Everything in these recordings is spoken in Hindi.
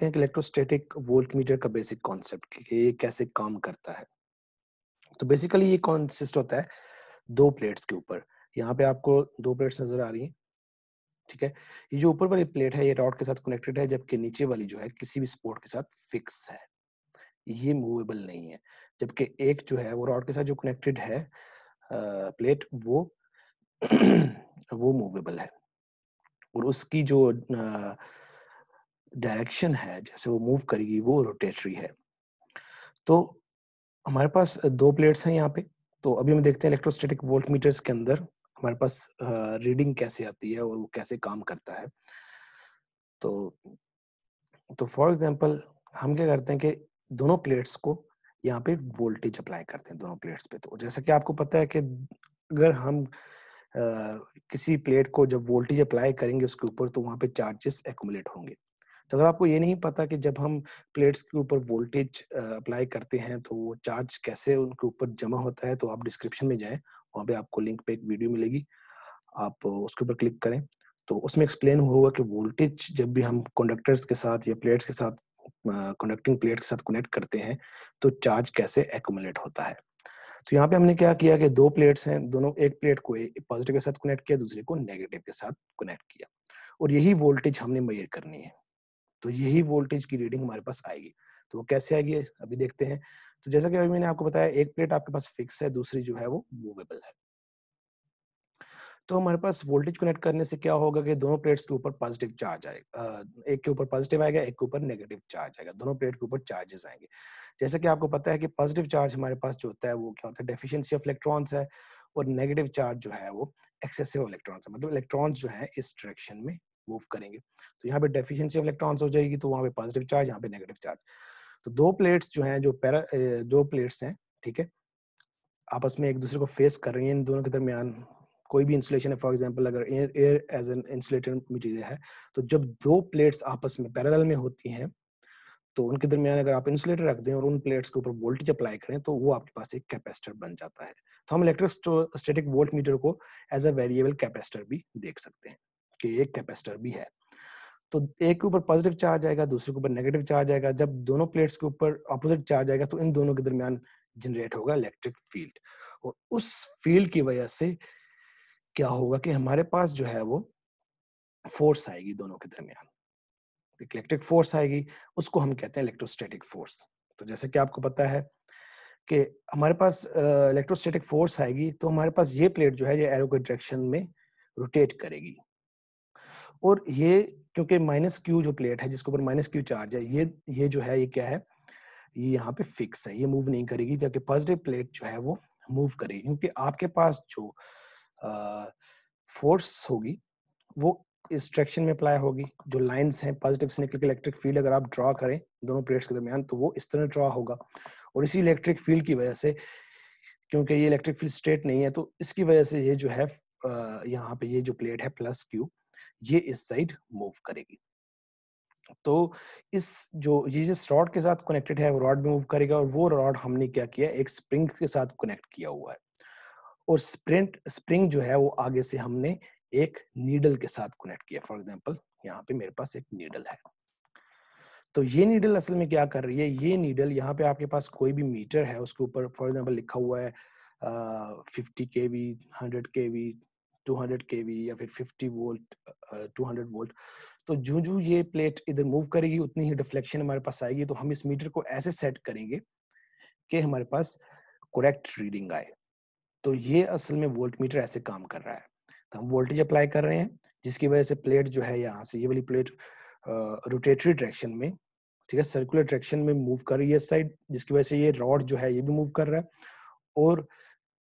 हैं कि इलेक्ट्रोस्टैटिक वोल्ट मीटर का बेसिक कॉन्सेप्ट कैसे काम करता है तो बेसिकली ये कॉन्सिस्ट होता है दो प्लेट्स के ऊपर यहाँ पे आपको दो प्लेट्स नजर आ रही हैं ठीक है ये जो ऊपर वाली प्लेट है ये रॉड के साथ कनेक्टेड है जबकि नीचे वाली जो है किसी भी सपोर्ट के साथ फिक्स है ये मूवेबल नहीं है जबकि एक जो है वो रॉड के साथ जो कनेक्टेड है आ, प्लेट वो वो मूवेबल है और उसकी जो आ, डायरेक्शन है जैसे वो मूव करेगी वो रोटेटरी है तो हमारे पास दो प्लेट्स हैं यहाँ पे तो अभी हम देखते हैं इलेक्ट्रोस्टेटिक वोल्ट मीटर्स के अंदर हमारे पास रीडिंग कैसे आती है और वो कैसे काम करता है तो तो फॉर एग्जांपल हम क्या करते हैं कि दोनों प्लेट्स को यहाँ पे वोल्टेज अप्लाई करते हैं दोनों प्लेट्स पे तो जैसा कि आपको पता है कि अगर हम आ, किसी प्लेट को जब वोल्टेज अप्लाई करेंगे उसके ऊपर तो वहां पे चार्जेस एकट होंगे तो अगर आपको ये नहीं पता कि जब हम प्लेट्स के ऊपर वोल्टेज अप्लाई करते हैं तो वो चार्ज कैसे उनके ऊपर जमा होता है तो आप डिस्क्रिप्शन में जाए वहाँ पे आपको लिंक पे एक वीडियो मिलेगी आप उसके ऊपर क्लिक करें तो उसमें एक्सप्लेन हुआ कि वोल्टेज जब भी हम कंडक्टर्स के साथ या प्लेट्स के साथ कंडक्टिंग प्लेट के साथ कनेक्ट करते हैं तो चार्ज कैसे एकुमुलेट होता है तो यहाँ पे हमने क्या किया कि दो प्लेट्स हैं दोनों एक प्लेट को पॉजिटिव के साथ कनेक्ट किया दूसरे को नेगेटिव के साथ कनेक्ट किया और यही वोल्टेज हमने मयर करनी है तो यही वोल्टेज की रीडिंग हमारे पास आएगी तो वो कैसे आएगी अभी देखते हैं तो जैसा कि अभी मैंने आपको बताया एक प्लेट आपके पास फिक्स है दूसरी जो है वो मूवेबल है तो हमारे पास वोल्टेज कनेक्ट करने से क्या होगा कि दोनों प्लेट्स के ऊपर पॉजिटिव चार्ज आएगा एक के ऊपर पॉजिटिव आएगा एक के ऊपर नेगेटिव चार्ज आएगा दोनों प्लेट के ऊपर चार्जेस आएंगे जैसे कि आपको पता है कि पॉजिटिव चार्ज हमारे पास जो होता है वो क्या होता है डेफिशिएंसी ऑफ इलेक्ट्रॉन्स है और नेगेटिव चार्ज जो है वो एक्सेसिव इलेक्ट्रॉन्स है मतलब इलेक्ट्रॉन्स जो है इस डायरेक्शन में मूव करेंगे तो यहाँ पे डेफिशिएंसी ऑफ इलेक्ट्रॉन्स हो जाएगी तो वहाँ पे पॉजिटिव चार्ज यहाँ पे नेगेटिव चार्ज तो दो प्लेट्स जो हैं जो पैरा दो प्लेट्स हैं ठीक है आपस में एक दूसरे को फेस कर रही है इन दोनों के दरमियान कोई भी इंसुलेशन है फॉर एग्जाम्पल अगर air air as an insulated material है तो जब दो प्लेट्स आपस में पैरल में होती हैं तो उनके दरमियान अगर आप इंसुलेटर रख दें और उन प्लेट्स के ऊपर वोल्टेज अप्लाई करें तो वो आपके पास एक कैपेसिटर बन जाता है तो हम इलेक्ट्रोस्टेटिक वोल्ट मीटर को एज अ वेरिएबल कैपेसिटर भी देख सकते हैं के एक कैपेसिटर भी है तो एक के ऊपर पॉजिटिव चार्ज आएगा दूसरे के ऊपर नेगेटिव चार्ज आएगा जब दोनों प्लेट्स के ऊपर ऑपोजिट चार्ज आएगा तो इन दोनों के दरमियान जनरेट होगा इलेक्ट्रिक फील्ड और उस फील्ड की वजह से क्या होगा कि हमारे पास जो है वो फोर्स आएगी दोनों के दरमियान इलेक्ट्रिक तो फोर्स आएगी उसको हम कहते हैं इलेक्ट्रोस्टेटिक फोर्स तो जैसे कि आपको पता है कि हमारे पास इलेक्ट्रोस्टेटिक फोर्स आएगी तो हमारे पास ये प्लेट जो है ये एरो के डायरेक्शन में रोटेट करेगी और ये क्योंकि माइनस क्यू जो प्लेट है जिसके ऊपर माइनस क्यू चार्ज है ये ये जो है ये क्या है ये यहाँ पे फिक्स है ये मूव नहीं करेगी जबकि पॉजिटिव प्लेट जो है वो मूव करेगी क्योंकि आपके पास जो फोर्स होगी वो इस ट्रैक्शन में अप्लाई होगी जो लाइंस हैं पॉजिटिव से निकल के इलेक्ट्रिक फील्ड अगर आप ड्रॉ करें दोनों प्लेट्स के दरमियान तो वो इस तरह ड्रॉ होगा और इसी इलेक्ट्रिक फील्ड की वजह से क्योंकि ये इलेक्ट्रिक फील्ड स्ट्रेट नहीं है तो इसकी वजह से ये जो है यहाँ पे ये जो प्लेट है प्लस क्यू ये इस साइड मूव करेगी तो इस जो ये जिस रॉड के साथ कनेक्टेड है वो रॉड में मूव करेगा और वो रॉड हमने क्या किया एक स्प्रिंग के साथ कनेक्ट किया हुआ है और स्प्रिंट स्प्रिंग जो है वो आगे से हमने एक नीडल के साथ कनेक्ट किया फॉर एग्जांपल यहाँ पे मेरे पास एक नीडल है तो ये नीडल असल में क्या कर रही है ये नीडल यहाँ पे आपके पास कोई भी मीटर है उसके ऊपर फॉर एग्जाम्पल लिखा हुआ है fifty K V hundred K V 200 kV या फिर 50 वोल्ट uh, 200 वोल्ट तो जो जो ये प्लेट इधर मूव करेगी उतनी ही डिफ्लेक्शन हमारे पास आएगी तो हम इस मीटर को ऐसे सेट करेंगे कि हमारे पास करेक्ट रीडिंग आए तो ये असल में वोल्ट मीटर ऐसे काम कर रहा है तो हम वोल्टेज अप्लाई कर रहे हैं जिसकी वजह से प्लेट जो है यहाँ से ये वाली प्लेट रोटेटरी डायरेक्शन में ठीक है सर्कुलर डायरेक्शन में मूव कर रही है साइड जिसकी वजह से ये रॉड जो है ये भी मूव कर रहा है और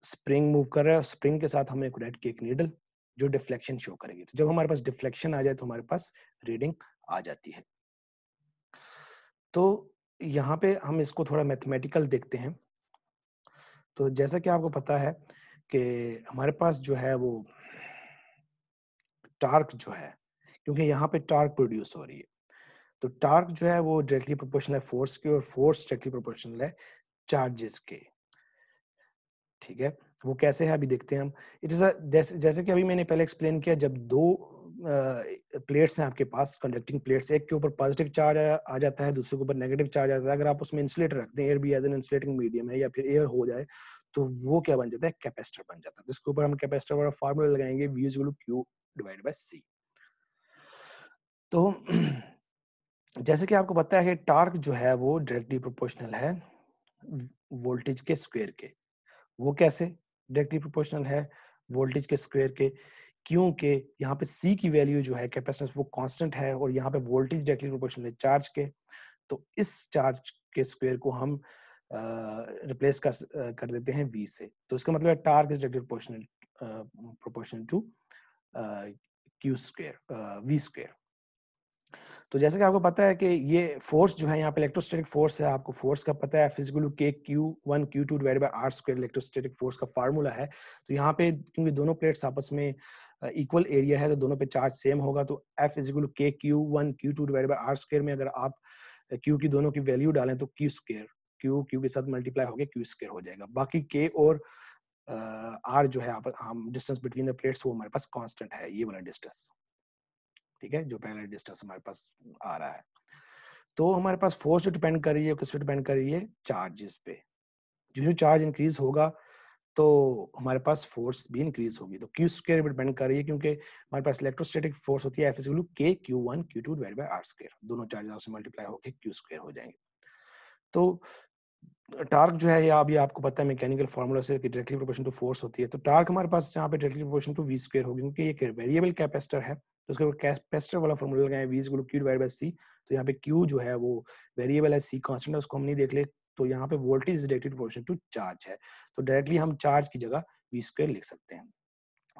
स्प्रिंग मूव कर रहा है और स्प्रिंग के साथ हमें एक रेड की एक नीडल जो डिफ्लेक्शन शो करेगी तो जब हमारे पास डिफ्लेक्शन आ जाए तो हमारे पास रीडिंग आ जाती है तो यहाँ पे हम इसको थोड़ा मैथमेटिकल देखते हैं तो जैसा कि आपको पता है कि हमारे पास जो है वो टार्क जो है क्योंकि यहाँ पे टार्क प्रोड्यूस हो रही है तो टार्क जो है वो डायरेक्टली प्रोपोर्शनल है फोर्स के और फोर्स डायरेक्टली प्रोपोर्शनल है चार्जेस के ठीक है तो वो कैसे है अभी देखते हैं हम इट इज जैसे जैसे कि अभी मैंने पहले एक्सप्लेन किया जब दो प्लेट्स हैं आपके पास कंडक्टिंग प्लेट्स एक के ऊपर पॉजिटिव चार्ज आ जाता है दूसरे के ऊपर नेगेटिव चार्ज आ जाता है अगर आप उसमें इंसुलेटर रखते हैं एयर भी एज एन इंसुलेटिंग मीडियम है या फिर एयर हो जाए तो वो क्या बन जाता है कैपेसिटर बन जाता है जिसके ऊपर हम कैपेसिटर वाला फार्मूला लगाएंगे V is Q divide by C तो जैसे कि आपको पता है कि टार्क जो है वो डायरेक्टली प्रोपोर्शनल है वोल्टेज के स्क्वायर के वो कैसे डायरेक्टली प्रोपोर्शनल है वोल्टेज के स्क्वायर के क्योंकि यहाँ पे सी की वैल्यू जो है कैपेसिटेंस वो कांस्टेंट है और यहाँ पे वोल्टेज डायरेक्टली प्रोपोर्शनल है चार्ज के तो इस चार्ज के स्क्वायर को हम रिप्लेस uh, कर uh, कर देते हैं वी से तो इसका मतलब है torque is directly proportional proportional to Q square V square तो जैसे कि आपको पता है कि ये फोर्स जो है यहाँ पे इलेक्ट्रोस्टैटिक फोर्स है आपको फोर्स का पता है physical K Q one Q two divide by R square electrostatic force का फार्मूला है तो यहाँ पे क्योंकि दोनों प्लेट्स आपस में इक्वल uh, एरिया है तो दोनों पे चार्ज सेम होगा तो F equal K Q one Q two divide by R square में अगर आप क्यू uh, की दोनों की वैल्यू डालें तो क्यू स्क्र क्यू क्यू के साथ मल्टीप्लाई होकर क्यू स्क्र हो जाएगा बाकी के और आर uh, जो है आप डिस्टेंस बिटवीन द प्लेट्स वो हमारे पास कॉन्स्टेंट है ये वाला डिस्टेंस ठीक है जो पहले डिस्टेंस हमारे पास आ रहा है तो हमारे पास फोर्स डिपेंड कर रही है किस पे डिपेंड कर रही है चार्जेस पे जो जो चार्ज इंक्रीज होगा तो हमारे पास फोर्स भी इंक्रीज होगी तो क्यू स्केयर डिपेंड कर रही है क्योंकि हमारे पास इलेक्ट्रोस्टेटिक फोर्स होती है F K Q one Q two divide by R square दोनों चार्जेस मल्टीप्लाई होकर क्यू स्क्र हो जाएंगे तो टार्क जो है या अभी आपको पता है मैकेनिकल फार्मूला से डायरेक्टली प्रोपोर्शन टू फोर्स होती है तो टार्क हमारे पास यहाँ पे directly proportion to V square होगी क्योंकि ये वेरिएबल कैपेसिटर है तो उसके ऊपर कैपेसिटर वाला फार्मूला लगाए V equal Q divide by C तो यहाँ पे क्यू जो है वो वेरिएबल है सी कांस्टेंट है उसको हम नहीं देख ले तो यहाँ पे voltage is directly proportion to charge है तो डायरेक्टली हम चार्ज की जगह वी स्क्वायर लिख सकते हैं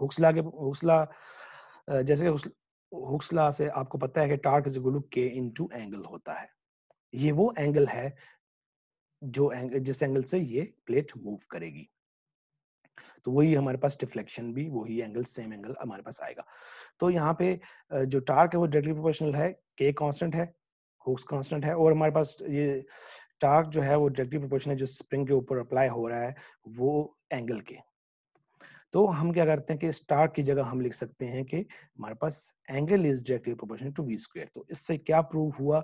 हुक्सला के हुक्सला जैसे हुक्स, हुक्सला से आपको पता है कि torque is equal to K into angle होता है ये वो एंगल है जो एंग, जिस एंगल से ये प्लेट मूव करेगी तो वही हमारे पास डिफ्लेक्शन भी वही एंगल सेम एंगल हमारे पास आएगा तो यहाँ पे जो टार्क है वो डायरेक्टली प्रोपोर्शनल है के कांस्टेंट है हुक्स कांस्टेंट है और हमारे पास ये टार्क जो है वो डायरेक्टली प्रोपोर्शनल जो स्प्रिंग के ऊपर अप्लाई हो रहा है वो एंगल के तो हम क्या करते हैं कि स्टार की जगह हम लिख सकते हैं कि हमारे पास angle is directly proportional to V square तो इससे क्या प्रूव हुआ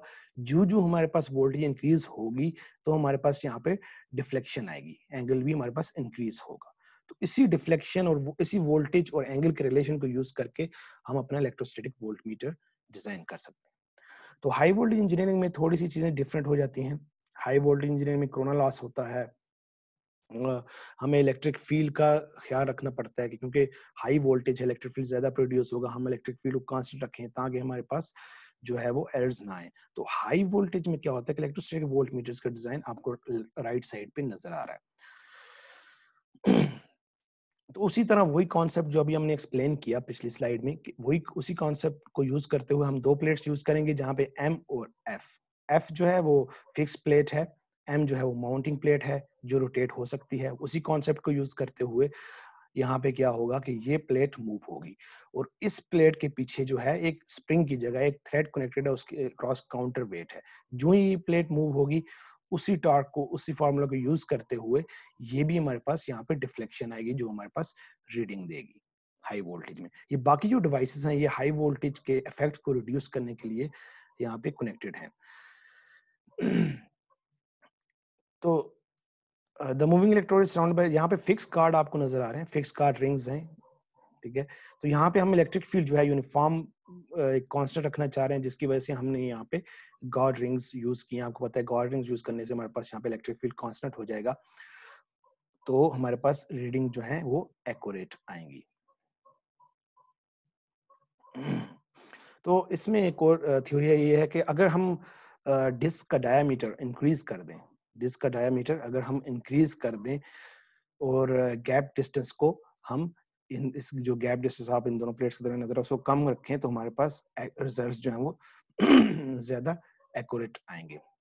जो जो हमारे पास वोल्टेज इंक्रीज होगी तो हमारे पास यहाँ पे डिफ्लेक्शन आएगी एंगल भी हमारे पास इंक्रीज होगा तो इसी डिफ्लेक्शन और इसी वोल्टेज और एंगल के रिलेशन को यूज करके हम अपना इलेक्ट्रोस्टेटिक वोल्ट मीटर डिजाइन कर सकते हैं तो हाई वोल्टेज इंजीनियरिंग में थोड़ी सी चीजें डिफरेंट हो जाती हैं हाई वोल्टेज इंजीनियरिंग में कोरोना लॉस होता है हमें इलेक्ट्रिक फील्ड का ख्याल रखना पड़ता है क्योंकि हाई वोल्टेज इलेक्ट्रिक फील्ड ज्यादा प्रोड्यूस होगा हम इलेक्ट्रिक फील्ड को कांस्टेंट रखें ताकि हमारे पास जो है वो एरर्स ना आए तो हाई वोल्टेज में क्या होता है इलेक्ट्रोस्टेटिक वोल्ट मीटर्स का डिजाइन आपको राइट साइड पे नजर आ रहा है तो उसी तरह वही कॉन्सेप्ट जो अभी हमने एक्सप्लेन किया पिछली स्लाइड में वही उसी कॉन्सेप्ट को यूज करते हुए हम दो प्लेट्स यूज करेंगे जहां पे एम और एफ एफ जो है वो फिक्स प्लेट है एम जो है वो माउंटिंग प्लेट है जो रोटेट हो सकती है उसी कॉन्सेप्ट को यूज करते हुए यहाँ पे क्या होगा कि ये प्लेट मूव होगी और इस प्लेट के पीछे जो है एक स्प्रिंग की जगह एक थ्रेड कनेक्टेड है उसके क्रॉस काउंटर वेट है जो ही ये प्लेट मूव होगी उसी टॉर्क को उसी फॉर्मूला को यूज करते हुए ये भी हमारे पास यहाँ पे डिफ्लेक्शन आएगी जो हमारे पास रीडिंग देगी हाई वोल्टेज में ये बाकी जो डिवाइसेस हैं ये हाई वोल्टेज के इफेक्ट को रिड्यूस करने के लिए यहाँ पे कनेक्टेड हैं तो the moving electrode is surround by यहाँ पे फिक्स कार्ड आपको नजर आ रहे हैं फिक्स कार्ड रिंग्स हैं ठीक है तो यहाँ पे हम इलेक्ट्रिक फील्ड जो है यूनिफॉर्म कांस्टेंट रखना चाह रहे हैं जिसकी वजह से हमने यहाँ पे गॉड रिंग्स यूज किए आपको पता है गॉड रिंग्स यूज करने से हमारे पास यहाँ पे इलेक्ट्रिक फील्ड कॉन्स्टेंट हो जाएगा तो हमारे पास रीडिंग जो है वो एकट आएंगी तो इसमें एक और थ्योरी ये है कि अगर हम डिस्क का डायमीटर इंक्रीज कर दें का डायमीटर अगर हम इंक्रीज कर दें और गैप डिस्टेंस को हम इन इस जो गैप डिस्टेंस आप इन दोनों प्लेट्स के दरमियान नजर उसको कम रखें तो हमारे पास रिजल्ट जो है वो ज्यादा एक्यूरेट आएंगे